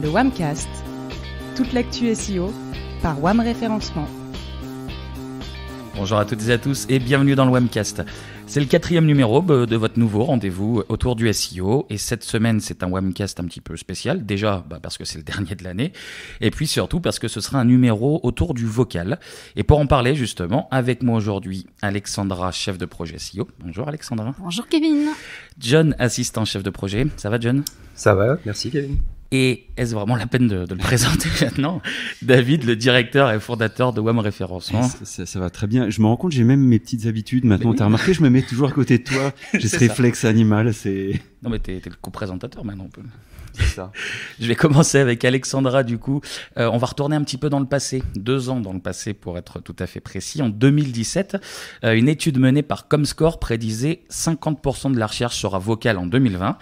le WAMcast, toute l'actu SEO par WAM Référencement. Bonjour à toutes et à tous et bienvenue dans le WAMcast. C'est le quatrième numéro de votre nouveau rendez-vous autour du SEO. Et cette semaine, c'est un webcast un petit peu spécial. Déjà, bah, parce que c'est le dernier de l'année. Et puis surtout parce que ce sera un numéro autour du vocal. Et pour en parler, justement, avec moi aujourd'hui, Alexandra, chef de projet SEO. Bonjour Alexandra. Bonjour Kevin. John, assistant chef de projet. Ça va John Ça va, merci Kevin. Et est-ce vraiment la peine de, de le présenter maintenant David, le directeur et fondateur de WAM Référencement. Ça, ça, va très bien. Je me rends compte, j'ai même mes petites habitudes maintenant. Tu T'as remarqué, je me mets toujours à côté de toi. J'ai ce réflexe animal. C'est. Non, mais t'es, es le co-présentateur maintenant. C'est ça. je vais commencer avec Alexandra, du coup. Euh, on va retourner un petit peu dans le passé, deux ans dans le passé pour être tout à fait précis. En 2017, euh, une étude menée par Comscore prédisait 50% de la recherche sera vocale en 2020.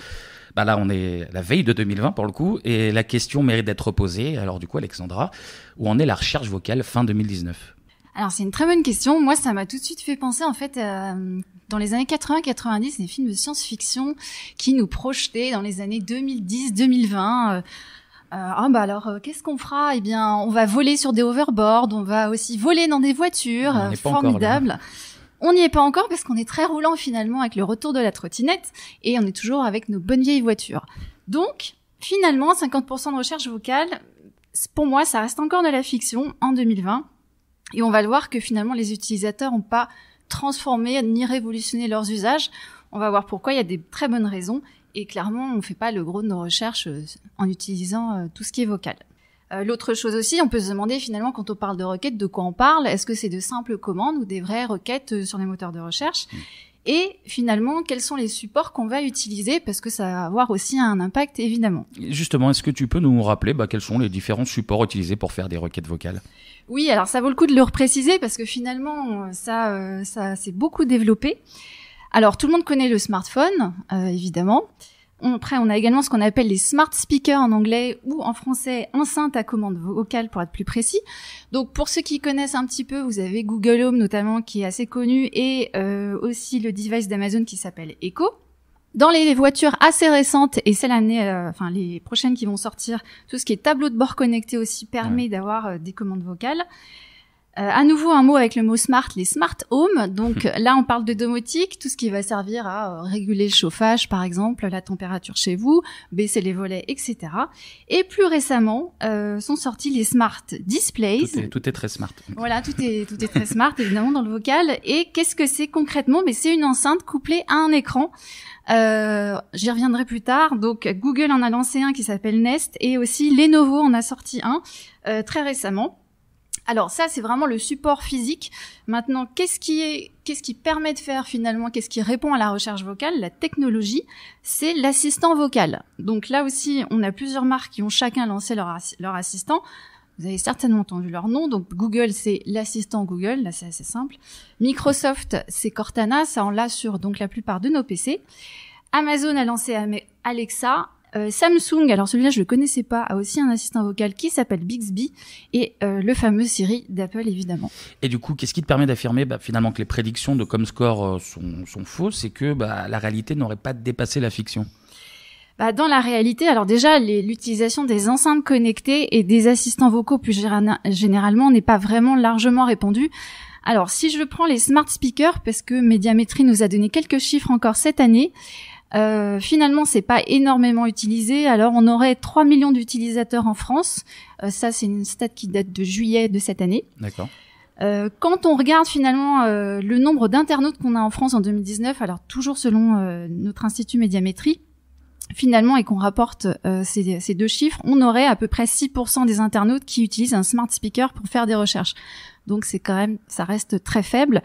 Bah là, on est la veille de 2020 pour le coup, et la question mérite d'être posée. Alors du coup, Alexandra, où en est la recherche vocale fin 2019 alors c'est une très bonne question. Moi, ça m'a tout de suite fait penser en fait euh, dans les années 80-90, des films de science-fiction qui nous projetaient dans les années 2010-2020. Euh, euh ah, bah alors euh, qu'est-ce qu'on fera Eh bien, on va voler sur des hoverboards, on va aussi voler dans des voitures, formidables formidable. On n'y est pas encore parce qu'on est très roulant finalement avec le retour de la trottinette et on est toujours avec nos bonnes vieilles voitures. Donc, finalement, 50% de recherche vocale, pour moi, ça reste encore de la fiction en 2020. Et on va voir que finalement, les utilisateurs n'ont pas transformé ni révolutionné leurs usages. On va voir pourquoi, il y a des très bonnes raisons. Et clairement, on ne fait pas le gros de nos recherches euh, en utilisant euh, tout ce qui est vocal. Euh, l'autre chose aussi, on peut se demander finalement quand on parle de requêtes, de quoi on parle Est-ce que c'est de simples commandes ou des vraies requêtes euh, sur les moteurs de recherche mm. Et finalement, quels sont les supports qu'on va utiliser Parce que ça va avoir aussi un impact, évidemment. Justement, est-ce que tu peux nous rappeler bah, quels sont les différents supports utilisés pour faire des requêtes vocales Oui, alors ça vaut le coup de le repréciser parce que finalement, ça, euh, ça s'est beaucoup développé. Alors, tout le monde connaît le smartphone, évidemment. On, après, on a également ce qu'on appelle les smart speakers en anglais ou en français enceintes à commande vocale pour être plus précis. Donc pour ceux qui connaissent un petit peu, vous avez Google Home notamment qui est assez connu et euh, aussi le device d'Amazon qui s'appelle Echo. Dans les voitures assez récentes et celles année, euh, enfin les prochaines qui vont sortir, tout ce qui est tableau de bord connecté aussi permet d'avoir euh, des commandes vocales. Euh, à nouveau un mot avec le mot smart, les smart home. Donc hmm. là, on parle de domotique, tout ce qui va servir à euh, réguler le chauffage, par exemple, la température chez vous, baisser les volets, etc. Et plus récemment, euh, sont sortis les smart displays. Tout est, tout est, très smart. Voilà, tout est tout est très smart évidemment dans le vocal. Et qu'est-ce que c'est concrètement Mais c'est une enceinte couplée à un écran. J'y reviendrai plus tard. Donc Google en a lancé un qui s'appelle Nest et aussi Lenovo en a sorti un très récemment. Alors ça, c'est vraiment le support physique. Maintenant, qu'est-ce qui est, qu'est-ce qui permet de faire finalement, qu'est-ce qui répond à la recherche vocale, la technologie, c'est l'assistant vocal. Donc là aussi, on a plusieurs marques qui ont chacun lancé leur, leur assistant. Vous avez certainement entendu leur nom. Donc Google, c'est l'assistant Google, là c'est assez simple. Microsoft, c'est Cortana, ça en l'a sur donc la plupart de nos PC. Amazon a lancé Alexa euh, Samsung, alors celui-là je ne le connaissais pas, a aussi un assistant vocal qui s'appelle Bixby et euh, le fameux Siri d'Apple évidemment. Et du coup, qu'est-ce qui te permet d'affirmer bah, finalement que les prédictions de Comscore euh, sont, fausses et que bah, la réalité n'aurait pas dépassé la fiction bah, dans la réalité, alors déjà, l'utilisation des enceintes connectées et des assistants vocaux plus généralement n'est pas vraiment largement répandue. Alors, si je prends les smart speakers, parce que Médiamétrie nous a donné quelques chiffres encore cette année, euh, finalement, c'est pas énormément utilisé. Alors, on aurait 3 millions d'utilisateurs en France. Euh, ça, c'est une stat qui date de juillet de cette année. D'accord. Euh, quand on regarde finalement le nombre d'internautes qu'on a en France en 2019, alors toujours selon notre institut Médiamétrie, finalement, et qu'on rapporte ces, ces, deux chiffres, on aurait à peu près 6% des internautes qui utilisent un smart speaker pour faire des recherches. Donc c'est quand même, ça reste très faible.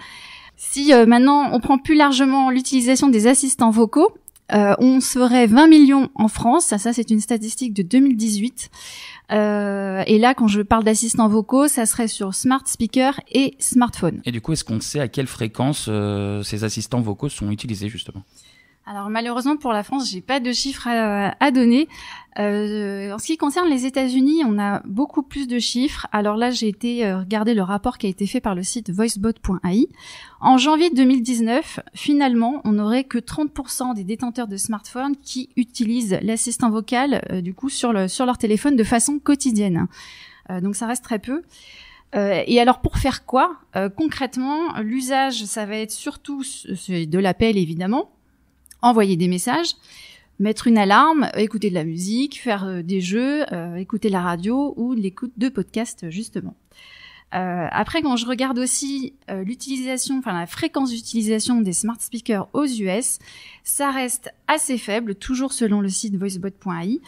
Si maintenant on prend plus largement l'utilisation des assistants vocaux, euh, on serait 20 millions en France, ça, c'est une statistique de 2018. Euh, et là, quand je parle d'assistants vocaux, ça serait sur smart speaker et smartphone. Et du coup, est-ce qu'on sait à quelle fréquence euh, ces assistants vocaux sont utilisés justement alors malheureusement pour la France, j'ai pas de chiffres à, donner. Euh, en ce qui concerne les États-Unis, on a beaucoup plus de chiffres. Alors là, j'ai été euh, regarder le rapport qui a été fait par le site voicebot.ai. En janvier 2019, finalement, on n'aurait que 30% des détenteurs de smartphones qui utilisent l'assistant vocal euh, du coup sur, le, sur leur téléphone de façon quotidienne. donc ça reste très peu. et alors pour faire quoi Concrètement, l'usage, ça va être surtout de l'appel évidemment, envoyer des messages, mettre une alarme, écouter de la musique, faire euh, des jeux, euh, écouter la radio ou l'écoute de podcasts justement. Euh, après, quand je regarde aussi l'utilisation, enfin la fréquence d'utilisation des smart speakers aux US, ça reste assez faible, toujours selon le site voicebot.ai.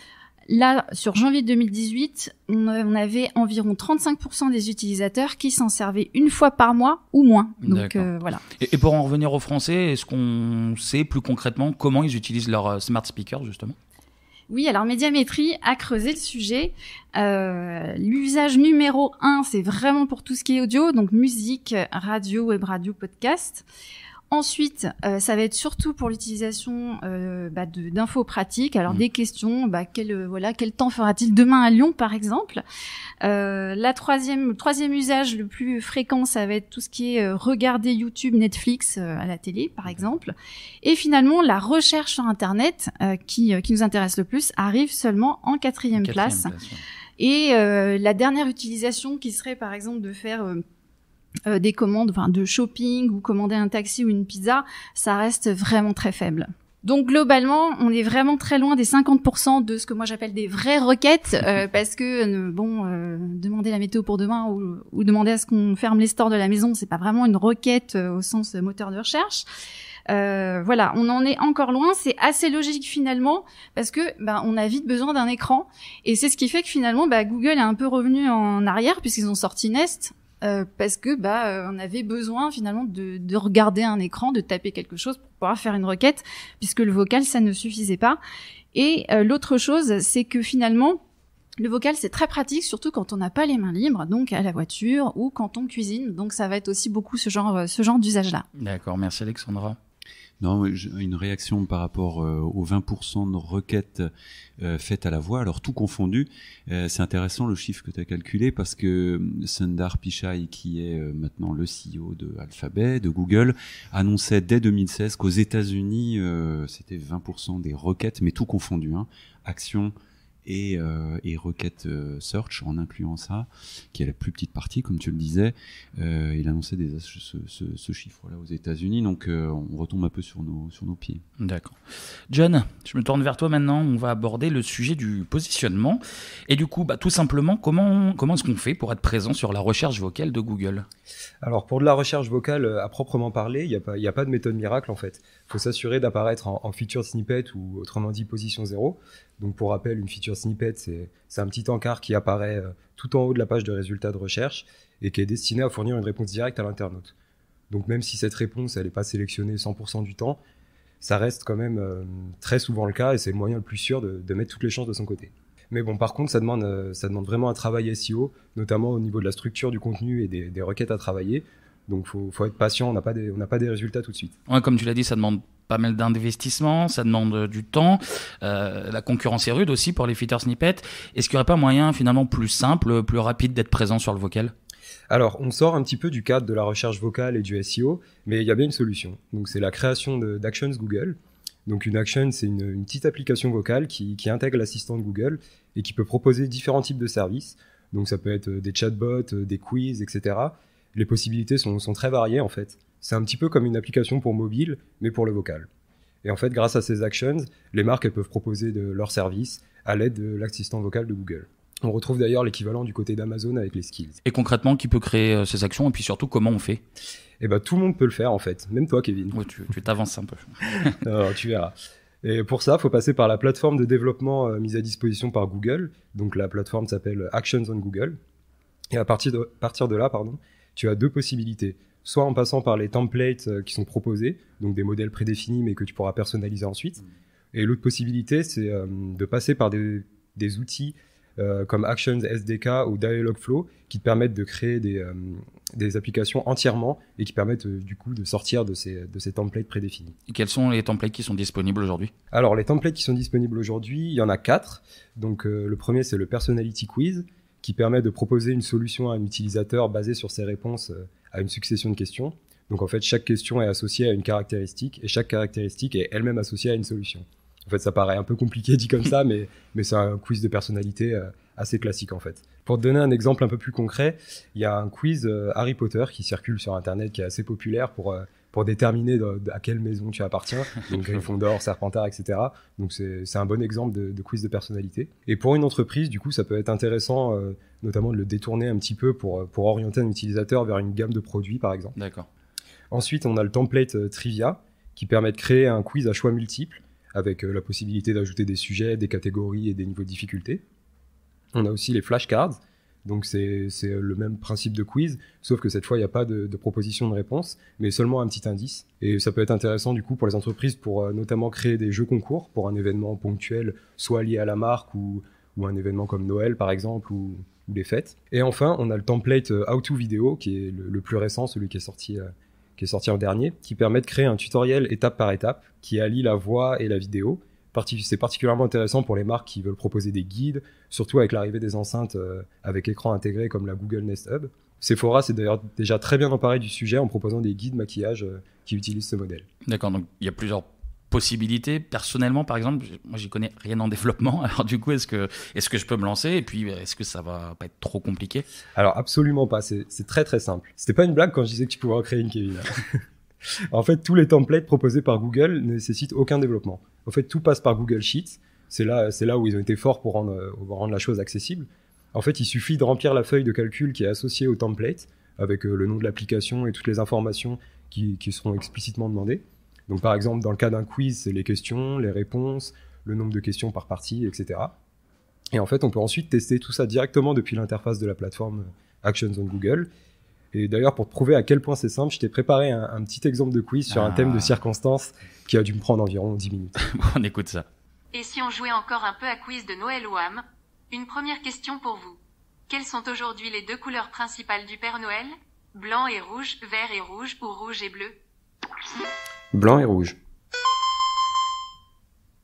Là, sur janvier 2018, on avait environ 35% des utilisateurs qui s'en servaient une fois par mois ou moins. Donc euh, voilà. Et, pour en revenir aux Français, est-ce qu'on sait plus concrètement comment ils utilisent leur euh, smart speaker justement oui, alors Médiamétrie a creusé le sujet. Euh, l'usage numéro un, c'est vraiment pour tout ce qui est audio, donc musique, radio, web radio, podcast. Ensuite, euh, ça va être surtout pour l'utilisation euh, bah, d'infos pratiques. Alors mmh. des questions, bah, quel, euh, voilà, quel temps fera-t-il demain à Lyon, par exemple La troisième, le troisième usage le plus fréquent, ça va être tout ce qui est regarder YouTube, Netflix à la télé, par exemple. Et finalement, la recherche sur Internet, qui, qui nous intéresse le plus, arrive seulement en quatrième, place. Et la dernière utilisation qui serait, par exemple, de faire euh, des commandes enfin, de shopping ou commander un taxi ou une pizza, ça reste vraiment très faible. Donc globalement, on est vraiment très loin des 50% de ce que moi j'appelle des vraies requêtes, euh, parce que euh, bon, demander la météo pour demain ou, demander à ce qu'on ferme les stores de la maison, c'est pas vraiment une requête au sens moteur de recherche. voilà, on en est encore loin. C'est assez logique finalement parce que ben, on a vite besoin d'un écran et c'est ce qui fait que finalement ben, Google est un peu revenu en arrière puisqu'ils ont sorti Nest euh, parce que bah euh, on avait besoin finalement de, regarder un écran, de taper quelque chose pour pouvoir faire une requête, puisque le vocal ça ne suffisait pas. Et euh, l'autre chose, c'est que finalement le vocal, c'est très pratique, surtout quand on n'a pas les mains libres, donc à la voiture ou quand on cuisine. Donc ça va être aussi beaucoup ce genre, ce genre d'usage-là. D'accord, merci Alexandra. Non, une réaction par rapport euh, aux 20% de requêtes euh, faites à la voix. Alors tout confondu, euh, c'est intéressant le chiffre que tu as calculé parce que Sundar Pichai, qui est maintenant le CEO de Alphabet, de Google, annonçait dès 2016 qu'aux États-Unis, c'était 20% des requêtes, mais tout confondu, hein. Action et, euh, euh, Search en incluant ça, qui est la plus petite partie, comme tu le disais. Euh, il annonçait ce, chiffre-là aux États-Unis, donc euh, on retombe un peu sur nos, sur nos pieds. D'accord. John, je me tourne vers toi maintenant. On va aborder le sujet du positionnement. Et du coup, bah, tout simplement, comment, comment est-ce qu'on fait pour être présent sur la recherche vocale de Google Alors, pour de la recherche vocale à proprement parler, il n'y a pas de méthode miracle en fait s'assurer d'apparaître en, feature snippet ou autrement dit position 0. Donc pour rappel, une feature snippet, c'est un petit encart qui apparaît euh, tout en haut de la page de résultats de recherche et qui est destiné à fournir une réponse directe à l'internaute. Donc même si cette réponse elle n'est pas sélectionnée 100% du temps, ça reste quand même euh, très souvent le cas et c'est le moyen le plus sûr de, mettre toutes les chances de son côté. Mais bon, par contre, ça demande, euh, ça demande vraiment un travail SEO, notamment au niveau de la structure du contenu et des requêtes à travailler, donc, faut, être patient, on n'a pas, des, résultats tout de suite. comme tu l'as dit, ça demande pas mal d'investissements, ça demande euh, du temps. Euh, la concurrence est rude aussi pour les feature snippets. Est-ce qu'il n'y aurait pas moyen finalement plus simple, plus rapide d'être présent sur le vocal alors, on sort un petit peu du cadre de la recherche vocale et du SEO, mais il y a bien une solution. Donc, c'est la création d'actions Google. Donc, une action, c'est une, petite application vocale qui, qui intègre l'assistant de Google et qui peut proposer différents types de services. Donc, ça peut être euh, des chatbots, des quiz, etc les possibilités sont, très variées en fait. C'est un petit peu comme une application pour mobile, mais pour le vocal. Et en fait, grâce à ces actions, les marques peuvent proposer de leurs services à l'aide de l'assistant vocal de Google. On retrouve d'ailleurs l'équivalent du côté d'Amazon avec les skills. Et concrètement, qui peut créer euh, ces actions et puis surtout comment on fait Eh ben, tout le monde peut le faire en fait, même toi, Kevin. tu, tu t'avances un peu. tu verras. Et pour ça, il faut passer par la plateforme de développement euh, mise à disposition par Google. Donc la plateforme s'appelle Actions on Google. Et à partir de, partir de là, pardon, tu as deux possibilités. Soit en passant par les templates euh, qui sont proposés, donc des modèles prédéfinis mais que tu pourras personnaliser ensuite. Mm. Et l'autre possibilité, c'est euh, de passer par des, outils euh, comme Actions SDK ou Dialogflow qui te permettent de créer des, applications entièrement et qui permettent du coup de sortir de ces, de ces templates prédéfinis. Et quels sont les templates qui sont disponibles aujourd'hui Alors les templates qui sont disponibles aujourd'hui, il y en a quatre. Donc le premier c'est le Personality Quiz qui permet de proposer une solution à un utilisateur basée sur ses réponses euh, à une succession de questions. Donc en fait, chaque question est associée à une caractéristique et chaque caractéristique est elle-même associée à une solution. En fait, ça paraît un peu compliqué dit comme ça, mais, mais c'est un quiz de personnalité euh, assez classique en fait. Pour te donner un exemple un peu plus concret, il y a un quiz euh, Harry Potter qui circule sur Internet, qui est assez populaire pour pour déterminer à quelle maison tu appartiens. Donc Gryffondor, Serpentard, etc. Donc c'est un bon exemple de, quiz de personnalité. Et pour une entreprise, du coup, ça peut être intéressant euh, notamment de le détourner un petit peu pour, euh, pour orienter un utilisateur vers une gamme de produits, par exemple. D'accord. Ensuite, on a le template euh, Trivia qui permet de créer un quiz à choix multiples avec la possibilité d'ajouter des sujets, des catégories et des niveaux de difficulté. On a aussi les flashcards donc c'est le même principe de quiz, sauf que cette fois, il n'y a pas de, proposition de réponse, mais seulement un petit indice. Et ça peut être intéressant du coup pour les entreprises pour euh, notamment créer des jeux concours pour un événement ponctuel, soit lié à la marque ou, un événement comme Noël par exemple, ou, les fêtes. Et enfin, on a le template euh, How to Vidéo, qui est le, plus récent, celui euh, qui est sorti en dernier, qui permet de créer un tutoriel étape par étape, qui allie la voix et la vidéo, c'est particulièrement intéressant pour les marques qui veulent proposer des guides, surtout avec l'arrivée des enceintes euh, avec écran intégré comme la Google Nest Hub. Sephora s'est d'ailleurs déjà très bien emparé du sujet en proposant des guides maquillage euh, qui utilisent ce modèle. D'accord, donc il y a plusieurs possibilités. Personnellement, par exemple, moi j'y connais rien en développement. Alors du coup, est-ce que, est que je peux me lancer Et puis, est-ce que ça va pas être trop compliqué Alors absolument pas. C'est très très simple. C'était pas une blague quand je disais que tu pouvais en créer une, Kevin. en fait, tous les templates proposés par Google ne nécessitent aucun développement. En fait, tout passe par Google Sheets. C'est là, où ils ont été forts euh, pour rendre, la chose accessible. En fait, il suffit de remplir la feuille de calcul qui est associée au template avec euh, le nom de l'application et toutes les informations qui, qui, seront explicitement demandées. Donc, par exemple, dans le cas d'un quiz, c'est les questions, les réponses, le nombre de questions par partie, etc. Et en fait, on peut ensuite tester tout ça directement depuis l'interface de la plateforme Actions on Google et d'ailleurs, pour te prouver à quel point c'est simple, je t'ai préparé un, petit exemple de quiz sur un thème de ah. circonstances qui a dû me prendre environ 10 minutes. on écoute ça. Et si on jouait encore un peu à quiz de Noël Ouam Une première question pour vous. Quelles sont aujourd'hui les deux couleurs principales du Père Noël Blanc et rouge, vert et rouge ou rouge et bleu Blanc et rouge.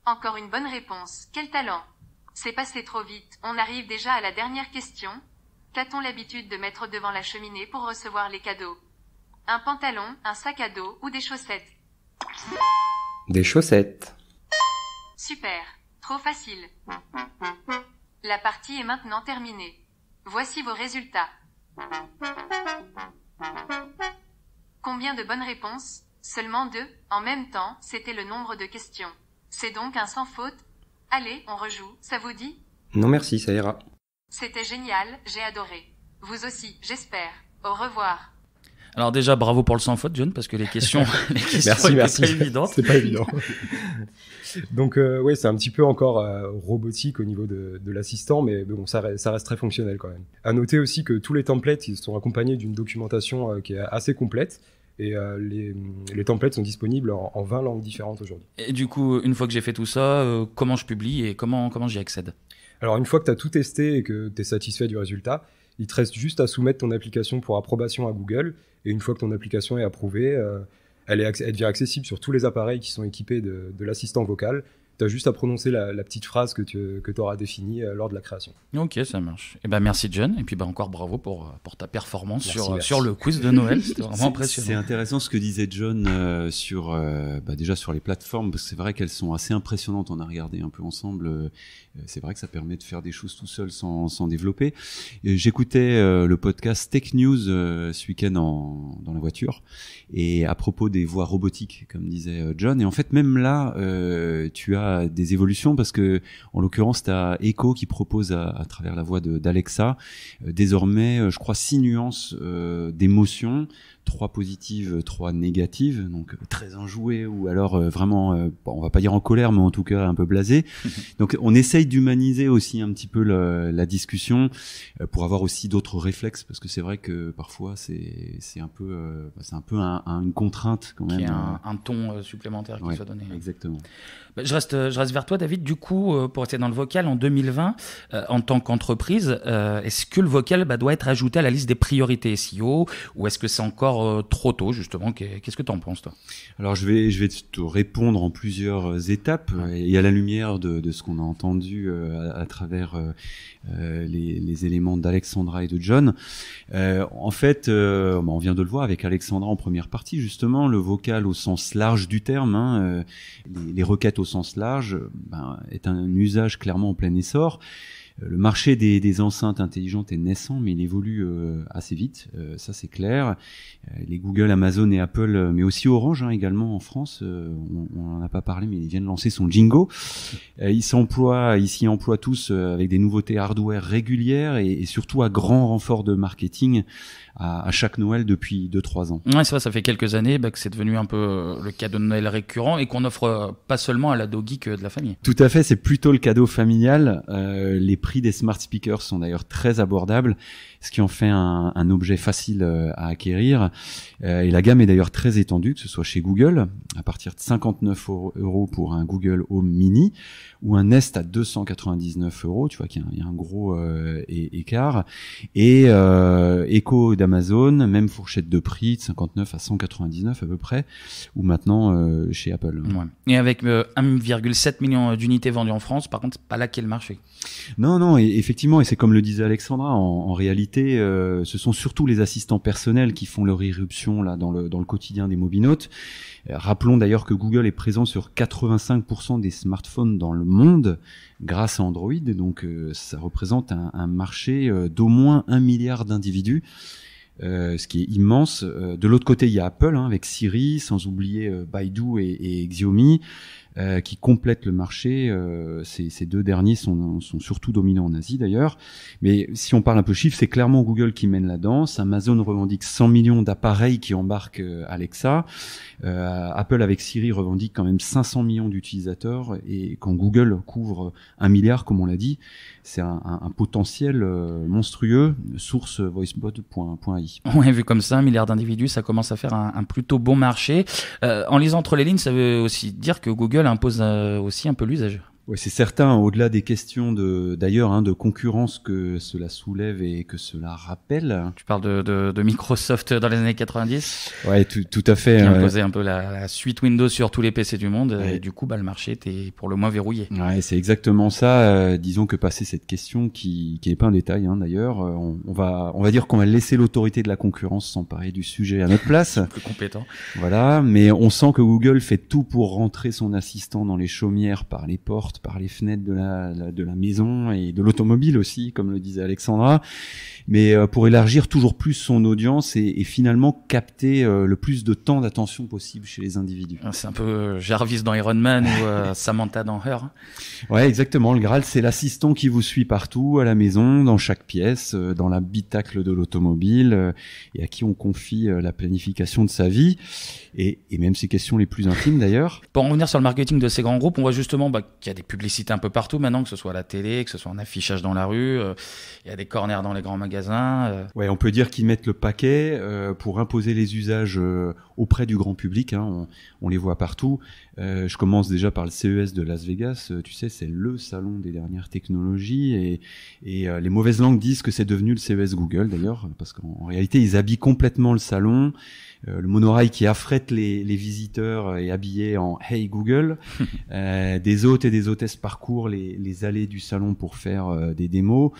Encore une bonne réponse. Quel talent C'est passé trop vite. On arrive déjà à la dernière question. Qu'a-t-on l'habitude de mettre devant la cheminée pour recevoir les cadeaux Un pantalon, un sac à dos ou des chaussettes Des chaussettes. Super. Trop facile. La partie est maintenant terminée. Voici vos résultats. Combien de bonnes réponses Seulement deux. En même temps, c'était le nombre de questions. C'est donc un sans faute. Allez, on rejoue, ça vous dit Non merci, ça ira. C'était génial, j'ai adoré. Vous aussi, j'espère. Au revoir. Alors déjà, bravo pour le sans faute, John, parce que les questions, les questions merci, merci. pas évidentes. C'est pas évident. Donc euh, oui, c'est un petit peu encore euh, robotique au niveau de, l'assistant, mais bon, ça, reste très fonctionnel quand même. À noter aussi que tous les templates ils sont accompagnés d'une documentation euh, qui est assez complète. Et les, templates sont disponibles en, en 20 langues différentes aujourd'hui. Et du coup, une fois que j'ai fait tout ça, comment je publie et comment, comment j'y accède alors une fois que tu as tout testé et que tu es satisfait du résultat, il te reste juste à soumettre ton application pour approbation à Google. Et une fois que ton application est approuvée, euh, elle, est, devient accessible sur tous les appareils qui sont équipés de l'assistant vocal tu as juste à prononcer la, petite phrase que tu que auras définie euh, lors de la création. Ok, ça marche. Et eh ben merci John, et puis ben encore bravo pour, euh, pour ta performance sur, euh, sur le quiz de Noël, c'était vraiment impressionnant. C'est intéressant ce que disait John sur bah, déjà sur les plateformes, parce que c'est vrai qu'elles sont assez impressionnantes, on a regardé un peu ensemble, c'est vrai que ça permet de faire des choses tout seul sans, sans développer. J'écoutais le podcast Tech News ce week-end dans la voiture, et à propos des voix robotiques, comme disait John, et en fait même là, tu as euh, des évolutions parce que, en l'occurrence, c'est as Echo qui propose à, travers la voix d'Alexa euh, désormais, euh, je crois, six nuances d'émotion trois positives, trois négatives, donc euh, très enjoué ou alors euh, vraiment, euh, on va pas dire en colère, mais en tout cas un peu blasé. donc on essaye d'humaniser aussi un petit peu la discussion pour avoir aussi d'autres réflexes, parce que c'est vrai que parfois c'est c'est un peu bah, c'est un peu une contrainte quand même. un, un, ton supplémentaire qui soit donné. Exactement. Bah, je reste je reste vers toi, David. Du coup, pour rester dans le vocal, en 2020, en tant qu'entreprise, est-ce que le vocal bah, doit être ajouté à la liste des priorités SEO ou est-ce que c'est encore euh, trop tôt, justement. Qu'est-ce que tu en penses, toi Alors, je vais, je vais te répondre en plusieurs euh, étapes et à la lumière de, ce qu'on a entendu euh, à, travers les, éléments d'Alexandra et de John. en fait, on vient de le voir avec Alexandra en première partie, justement, le vocal au sens large du terme, hein, les, requêtes au sens large, ben, est un usage clairement en plein essor le marché des, enceintes intelligentes est naissant, mais il évolue euh, assez vite, euh, ça c'est clair. Euh, les Google, Amazon et Apple, mais aussi Orange hein, également en France, on n'en a pas parlé, mais ils viennent lancer son Jingo. ils s'emploient, ils s'y emploient tous avec des nouveautés hardware régulières et, surtout à grand renfort de marketing à, chaque Noël depuis 2-3 ans. Ouais, ça fait quelques années bah, que c'est devenu un peu le cadeau de Noël récurrent et qu'on offre pas seulement à la l'ado que de la famille. Tout à fait, c'est plutôt le cadeau familial. les prix des smart speakers sont d'ailleurs très abordables, ce qui en fait un, objet facile euh, à acquérir. Euh, et la gamme est d'ailleurs très étendue, que ce soit chez Google, à partir de 59 euros pour un Google Home Mini, ou un Nest à 299 euros, tu vois qu'il y, a un gros euh, écart. Et Echo d'Amazon, même fourchette de prix, de 59 à 199 à peu près, ou maintenant chez Apple. Et avec 1,7 million d'unités vendues en France, par contre, pas là qu'est le marché. Non, non, et, effectivement, et c'est comme le disait Alexandra, en, en réalité, euh, ce sont surtout les assistants personnels qui font leur irruption là dans le, dans le quotidien des mobinotes. Euh, rappelons d'ailleurs que Google est présent sur 85% des smartphones dans le monde grâce à Android, donc euh, ça représente un, un marché d'au moins un milliard d'individus. ce qui est immense. de l'autre côté, il y a Apple hein, avec Siri, sans oublier Baidu et Xiaomi. Euh, qui complètent le marché. Euh, ces, ces, deux derniers sont, sont, surtout dominants en Asie d'ailleurs. Mais si on parle un peu chiffres, c'est clairement Google qui mène la danse. Amazon revendique 100 millions d'appareils qui embarquent euh, Alexa. Euh, Apple avec Siri revendique quand même 500 millions d'utilisateurs. Et quand Google couvre un milliard, comme on l'a dit, c'est un, un, potentiel euh, monstrueux. Source voicebot.ai. Oui, vu comme ça, un milliard d'individus, ça commence à faire un, un plutôt bon marché. en lisant entre les lignes, ça veut aussi dire que Google impose euh, aussi un peu l'usage c'est certain. Au-delà des questions de, d'ailleurs, hein, de concurrence que cela soulève et que cela rappelle. Tu parles de, Microsoft dans les années 90. Ouais, tout, à fait. Qui a imposait un peu la, suite Windows sur tous les PC du monde. Et du coup, bah, le marché était pour le moins verrouillé. c'est exactement ça. Euh, disons que passer cette question qui, n'est pas un détail, hein, d'ailleurs, euh, on, va, on va dire qu'on va laisser l'autorité de la concurrence s'emparer du sujet à notre place. Plus compétent. Voilà. Mais on sent que Google fait tout pour rentrer son assistant dans les chaumières par les portes par les fenêtres de la, de la maison et de l'automobile aussi, comme le disait Alexandra, mais euh, pour élargir toujours plus son audience et, et finalement capter euh, le plus de temps d'attention possible chez les individus. Ah, c'est un peu euh, Jarvis dans Iron Man ou Samantha dans Her. Hein. Ouais, exactement. Le Graal, c'est l'assistant qui vous suit partout, à la maison, dans chaque pièce, dans l'habitacle de l'automobile, et à qui on confie la planification de sa vie, et, et même ses questions les plus intimes d'ailleurs. Pour en revenir sur le marketing de ces grands groupes, on voit justement bah, qu'il y a des publicités un peu partout maintenant, que ce soit à la télé, que ce soit en affichage dans la rue. Euh, il y a des corners dans les grands magasins. Euh. Ouais, on peut dire qu'ils mettent le paquet euh, pour imposer les usages auprès du grand public. Hein on les voit partout. Euh, je commence déjà par le CES de Las Vegas. Euh, tu sais, c'est le salon des dernières technologies et, et euh, les mauvaises langues disent que c'est devenu le CES Google d'ailleurs, parce qu'en réalité, ils habillent complètement le salon. le monorail qui affrète les, visiteurs est habillé en Hey Google. des hôtes et des hôtesses parcourent les, allées du salon pour faire des démos.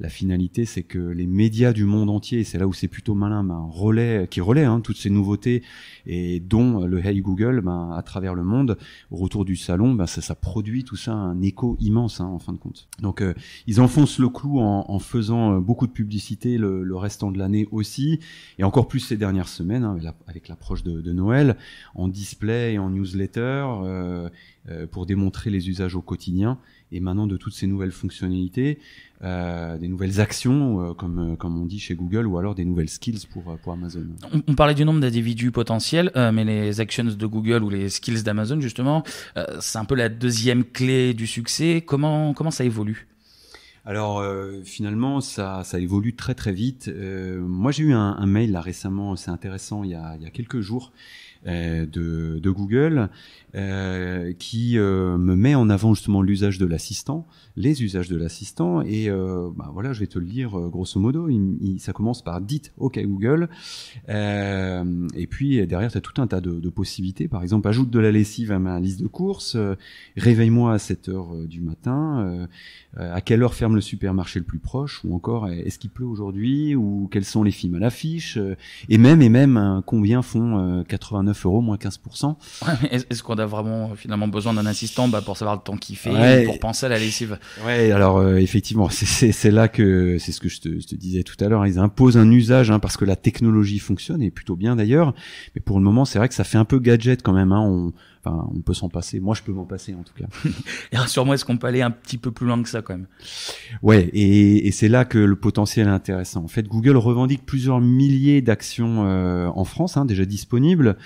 La finalité, c'est que les médias du monde entier, et c'est là où c'est plutôt malin, un ben, relais, qui relaient hein, toutes ces nouveautés et dont le Hey Google ben, à travers le monde, au retour du salon, ben, ça, ça, produit tout ça un écho immense hein, en fin de compte. Donc euh, ils enfoncent le clou en, en faisant euh, beaucoup de publicité le, le restant de l'année aussi, et encore plus ces dernières semaines hein, avec l'approche de, de, Noël, en display et en newsletter euh, pour démontrer les usages au quotidien et maintenant de toutes ces nouvelles fonctionnalités, euh, des nouvelles actions, euh, comme, euh, comme on dit chez Google, ou alors des nouvelles skills pour, Amazon. On, parlait du nombre d'individus potentiels, mais les actions de Google ou les skills d'Amazon, justement, c'est un peu la deuxième clé du succès. Comment, comment ça évolue alors finalement, ça, ça, évolue très très vite. moi, j'ai eu un, mail là récemment, c'est intéressant, il y, il y a quelques jours, euh, de, de, Google, euh, qui euh, me met en avant justement l'usage de l'assistant, les usages de l'assistant. Et bah voilà, je vais te le lire grosso modo. Il, ça commence par dites OK Google. et puis derrière, tu as tout un tas de, de, possibilités. Par exemple, ajoute de la lessive à ma liste de courses, réveille-moi à 7 h du matin, à quelle heure ferme le supermarché le plus proche, ou encore est-ce qu'il pleut aujourd'hui, ou quels sont les films à l'affiche, et même, et même, hein, combien font 80 9 euros moins 15%. Est-ce qu'on a vraiment euh, finalement besoin d'un assistant bah, pour savoir le temps qu'il fait, pour penser à la lessive Ouais, alors euh, effectivement, c'est là que c'est ce que je te, je te, disais tout à l'heure. Hein. ils imposent un usage hein, parce que la technologie fonctionne et plutôt bien d'ailleurs. Mais pour le moment, c'est vrai que ça fait un peu gadget quand même. Hein, on, on peut s'en passer. Moi, je peux m'en passer en tout cas. et rassure-moi, est-ce qu'on peut aller un petit peu plus loin que ça quand même Ouais, et, c'est là que le potentiel est intéressant. En fait, Google revendique plusieurs milliers d'actions euh, en France, hein, déjà disponibles,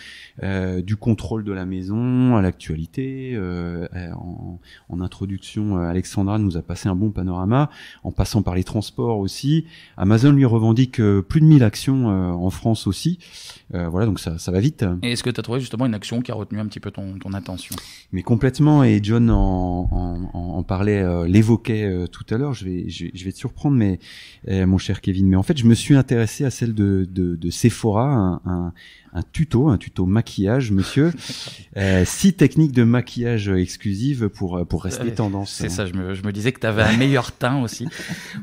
euh, du contrôle de la maison à l'actualité. Euh, en, introduction, Alexandra nous a passé un bon panorama, en passant par les transports aussi. Amazon lui revendique plus de 1000 actions en France aussi. voilà, donc ça, ça va vite. Et est-ce que tu as trouvé justement une action qui a retenu un petit peu ton ton, attention. Mais complètement, et John en, parlait, euh, l'évoquait euh, tout à l'heure, je vais, je, vais te surprendre, mais eh, mon cher Kevin, mais en fait je me suis intéressé à celle de, Sephora, un, un tuto, un tuto maquillage, monsieur. Euh, six techniques de maquillage exclusives pour, euh, pour rester euh, tendance. C'est hein. ça, je me, disais que tu avais un meilleur teint aussi.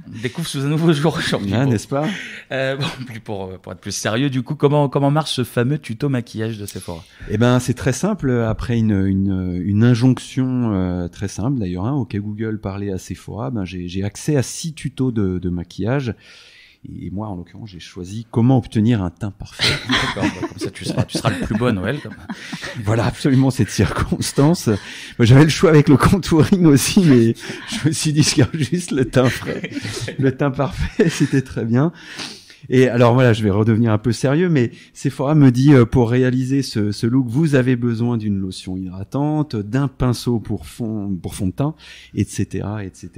On découvre sous un nouveau jour aujourd'hui. Ah, n'est-ce pas euh, pour, être plus sérieux, du coup, comment, comment marche ce fameux tuto maquillage de Sephora Eh ben, c'est très simple. Après une, injonction très simple d'ailleurs, hein, auquel Google parlait à Sephora, ben, j'ai accès à six tutos de maquillage. Et moi, en l'occurrence, j'ai choisi comment obtenir un teint parfait. comme ça, tu seras, tu seras le plus bon Noël. voilà, absolument cette circonstance. J'avais le choix avec le contouring aussi, mais je me suis dit, je juste le teint frais. Le teint parfait, c'était très bien. Et alors voilà, je vais redevenir un peu sérieux, mais Sephora me dit euh, pour réaliser ce, ce, look, vous avez besoin d'une lotion hydratante, d'un pinceau pour fond pour fond de teint, etc., etc.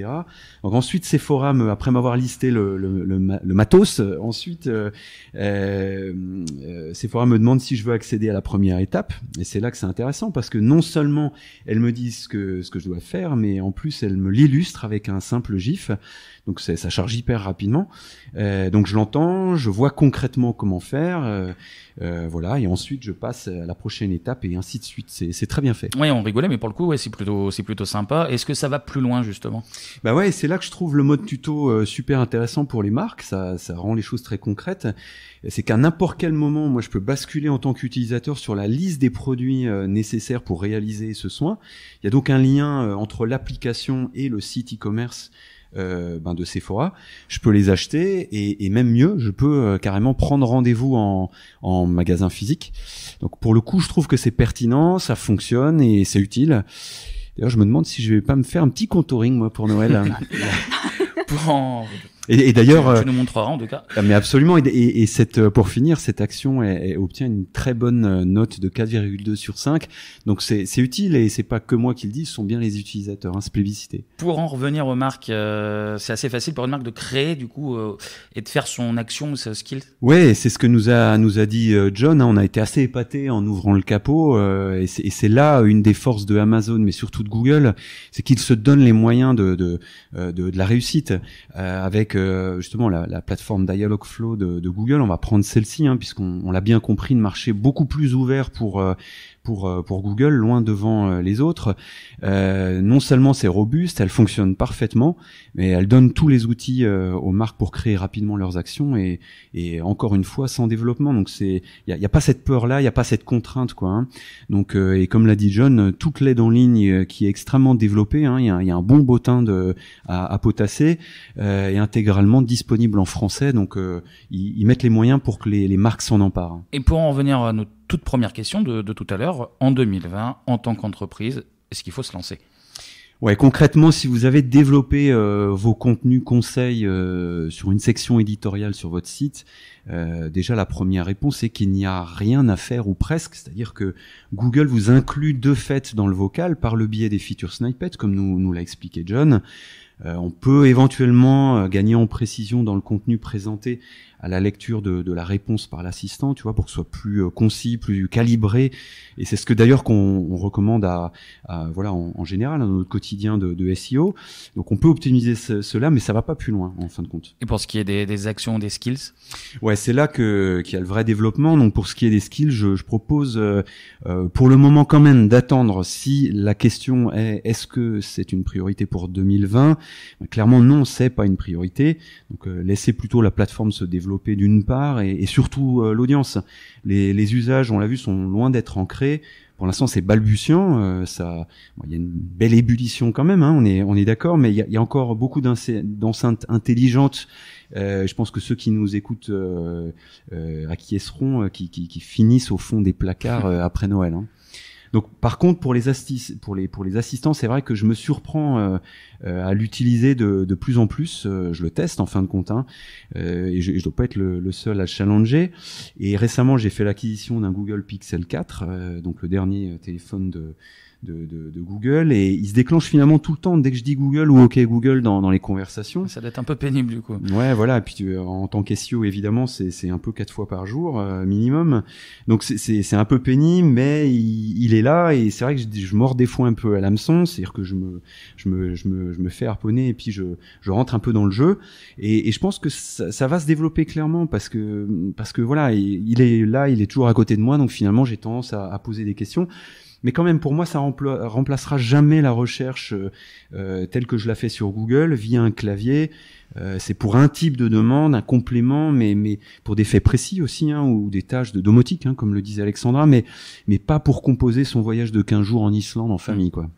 Donc ensuite Sephora, me, après m'avoir listé le, le, le, matos, euh, ensuite euh, euh, Sephora me demande si je veux accéder à la première étape, et c'est là que c'est intéressant parce que non seulement elle me dit ce que ce que je dois faire, mais en plus elle me l'illustre avec un simple gif, donc ça charge hyper rapidement. donc je l'entends je vois concrètement comment faire, euh, euh, voilà, et ensuite je passe à la prochaine étape et ainsi de suite. C'est très bien fait. Oui, on rigolait, mais pour le coup, c'est plutôt, c'est plutôt sympa. Est-ce que ça va plus loin justement Bah ouais, c'est là que je trouve le mode tuto euh, super intéressant pour les marques. Ça, ça rend les choses très concrètes. C'est qu'à n'importe quel moment, moi, je peux basculer en tant qu'utilisateur sur la liste des produits nécessaires pour réaliser ce soin. Il y a donc un lien entre l'application et le site e-commerce euh, ben de Sephora, je peux les acheter et, même mieux, je peux euh, carrément prendre rendez-vous en, en magasin physique. Donc pour le coup, je trouve que c'est pertinent, ça fonctionne et c'est utile. D'ailleurs, je me demande si je vais pas me faire un petit contouring moi pour Noël. Et, d'ailleurs, tu, euh, nous montreras en tout cas. Ah, mais absolument. Et, cette, euh, pour finir, cette action est, obtient une très bonne euh, note de 4,2 sur 5. Donc c'est utile et c'est pas que moi qui le dis, ce sont bien les utilisateurs. Hein, c'est plébiscité. Pour en revenir aux marques, c'est assez facile pour une marque de créer du coup et de faire son action, ce skill. Ouais, c'est ce que nous a nous a dit John. Hein. on a été assez épaté en ouvrant le capot. et c'est là une des forces de Amazon, mais surtout de Google, c'est qu'ils se donnent les moyens de de, de, de la réussite avec justement la, plateforme Dialogflow de, de Google, on va prendre celle-ci, hein, puisqu'on l'a bien compris, le marché beaucoup plus ouvert pour euh, pour, euh, pour Google, loin devant euh, les autres. Euh, non seulement c'est robuste, elle fonctionne parfaitement, mais elle donne tous les outils euh, aux marques pour créer rapidement leurs actions et, et encore une fois sans développement. Donc c'est il n'y a, a, pas cette peur là, il n'y a pas cette contrainte quoi. Hein. Donc et comme l'a dit John, toute l'aide en ligne qui est extrêmement développée, il hein, y, y, a un bon botin de, à, à potasser est intégralement disponible en français. Donc ils, mettent les moyens pour que les, les marques s'en emparent. Et pour en revenir à notre toute première question de, tout à l'heure, en 2020, en tant qu'entreprise, est-ce qu'il faut se lancer Ouais, concrètement, si vous avez développé euh, vos contenus conseils euh, sur une section éditoriale sur votre site, euh, déjà la première réponse est qu'il n'y a rien à faire ou presque, c'est-à-dire que Google vous inclut de fait dans le vocal par le biais des features snippets, comme nous, nous l'a expliqué John. on peut éventuellement gagner en précision dans le contenu présenté à la lecture de, de la réponse par l'assistant, tu vois, pour que ce soit plus euh, concis, plus calibré. Et c'est ce que d'ailleurs qu'on on recommande à, voilà en, général hein, dans notre quotidien de, de SEO. Donc on peut optimiser cela, mais ça va pas plus loin en fin de compte. Et pour ce qui est des, des actions, des skills Ouais, c'est là que qu'il y a le vrai développement. Donc pour ce qui est des skills, je, je propose euh, euh, pour le moment quand même d'attendre si la question est est-ce que c'est une priorité pour 2020 Clairement non, c'est pas une priorité. Donc laissez plutôt la plateforme se développer d'une part et, surtout euh, l'audience. Les, usages, on l'a vu, sont loin d'être ancrés. Pour l'instant, c'est balbutiant. Euh, ça, il y a une belle ébullition quand même. Hein, on est, on est d'accord, mais il y a, encore beaucoup d'enceintes intelligentes. Euh, je pense que ceux qui nous écoutent acquiesceront, qui, finissent au fond des placards après Noël. Hein. Donc par contre pour les, pour les, pour les assistants, c'est vrai que je me surprends euh, euh, à l'utiliser de, plus en plus. Euh, je le teste en fin de compte hein, et je, ne dois pas être le, le, seul à challenger. Et récemment j'ai fait l'acquisition d'un Google Pixel 4, donc le dernier téléphone de de, Google et il se déclenche finalement tout le temps dès que je dis Google ou OK Google dans, les conversations. Ça doit être un peu pénible du coup. Ouais, voilà. Et puis euh, en tant qu'SEO évidemment, c'est un peu quatre fois par jour euh, minimum. Donc c'est un peu pénible, mais il, est là et c'est vrai que je, je mords des fois un peu à l'hameçon, c'est-à-dire que je me, je me, je me, je fais harponner et puis je, je rentre un peu dans le jeu. Et, je pense que ça, va se développer clairement parce que parce que voilà, il, est là, il est toujours à côté de moi, donc finalement j'ai tendance à, à poser des questions. Mais quand même, pour moi, ça remplacera jamais la recherche euh, euh, telle que je la fais sur Google via un clavier. Euh, c'est pour un type de demande, un complément, mais, mais pour des faits précis aussi, hein, ou des tâches de domotique, hein, comme le disait Alexandra, mais, mais pas pour composer son voyage de 15 jours en Islande en famille, mm. quoi.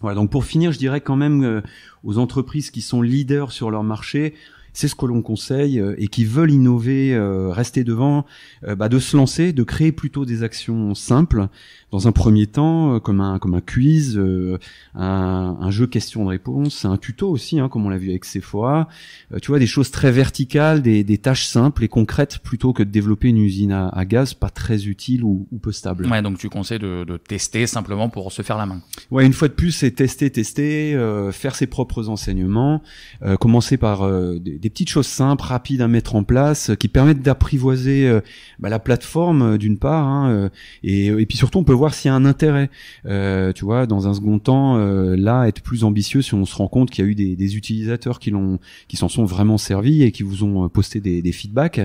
Voilà, donc pour finir, je dirais quand même euh, aux entreprises qui sont leaders sur leur marché, c'est ce que l'on conseille euh, et qui veulent innover, rester devant, bah de se lancer, de créer plutôt des actions simples, dans un premier temps euh, comme un comme un quiz, euh, un, un, jeu question-réponse, un tuto aussi, hein, comme on l'a vu avec Sephora. Euh, tu vois des choses très verticales, des, des, tâches simples et concrètes plutôt que de développer une usine à, à gaz pas très utile ou, ou, peu stable. Ouais, donc tu conseilles de, de, tester simplement pour se faire la main. Ouais, une fois de plus, c'est tester, tester, euh, faire ses propres enseignements, commencer par des, des, petites choses simples, rapides à mettre en place, qui permettent d'apprivoiser bah, la plateforme d'une part, hein, et, et puis surtout on peut voir s'il y a un intérêt. Euh, tu vois, dans un second temps, euh, là, être plus ambitieux si on se rend compte qu'il y a eu des, des utilisateurs qui l'ont, qui s'en sont vraiment servis et qui vous ont euh, posté des, des feedbacks.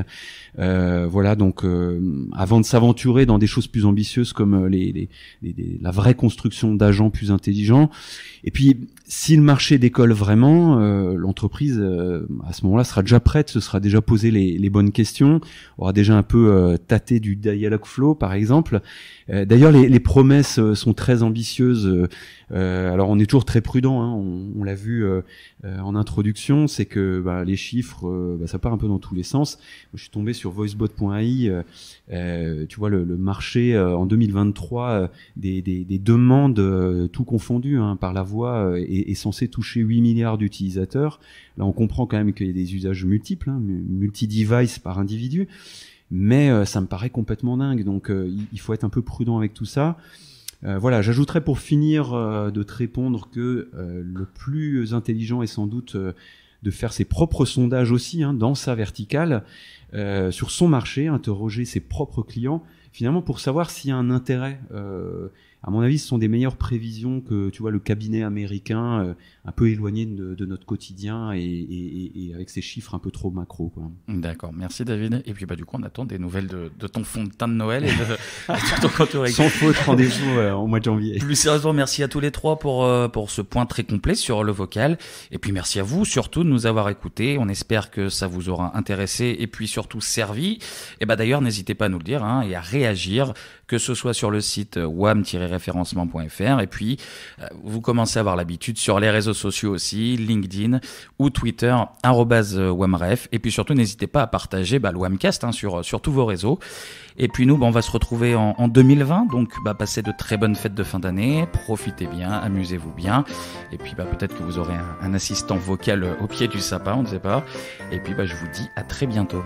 Euh, voilà, donc euh, avant de s'aventurer dans des choses plus ambitieuses comme euh, les, les, les, la vraie construction d'agents plus intelligents. Et puis si le marché décolle vraiment, euh, l'entreprise euh, à ce moment-là sera déjà prête, se sera déjà posé les, les bonnes questions, aura déjà un peu euh, tâté du dialogue flow par exemple. Euh, d'ailleurs, les, les, promesses euh, sont très ambitieuses. alors, on est toujours très prudent. Hein, on, l'a vu en introduction, c'est que bah, les chiffres, bah, ça part un peu dans tous les sens. je suis tombé sur voicebot.ai. tu vois le, le marché en 2023 des, des, des, demandes tout confondues hein, par la voix et est, censé toucher 8 milliards d'utilisateurs. Là, on comprend quand même qu'il y a des usages multiples, hein, multi-device par individu, mais euh, ça me paraît complètement dingue. Donc, euh, il faut être un peu prudent avec tout ça. Euh, voilà, j'ajouterais pour finir de te répondre que le plus intelligent est sans doute de faire ses propres sondages aussi hein, dans sa verticale, sur son marché, interroger ses propres clients, finalement pour savoir s'il y a un intérêt à mon avis, ce sont des meilleures prévisions que tu vois le cabinet américain, euh, un peu éloigné de, notre quotidien et, avec ses chiffres un peu trop macro. D'accord, merci David. Et puis bah du coup, on attend des nouvelles de, ton fond de teint de Noël et de, ton compte Sans faute, rendez-vous euh, au mois de janvier. Plus sérieusement, merci à tous les trois pour euh, pour ce point très complet sur le vocal. Et puis merci à vous surtout de nous avoir écoutés. On espère que ça vous aura intéressé et puis surtout servi. Et bah d'ailleurs, n'hésitez pas à nous le dire hein, et à réagir, que ce soit sur le site wam référencement.fr. Et puis, euh, vous commencez à avoir l'habitude sur les réseaux sociaux aussi, LinkedIn ou Twitter, euh, wamref. Et puis surtout, n'hésitez pas à partager bah, le wamcast hein, sur, sur tous vos réseaux. Et puis nous, bah, on va se retrouver en, 2020. Donc, bah, passez de très bonnes fêtes de fin d'année. Profitez bien, amusez-vous bien. Et puis, peut-être que vous aurez un, assistant vocal au pied du sapin, on ne sait pas. Et puis, je vous dis à très bientôt.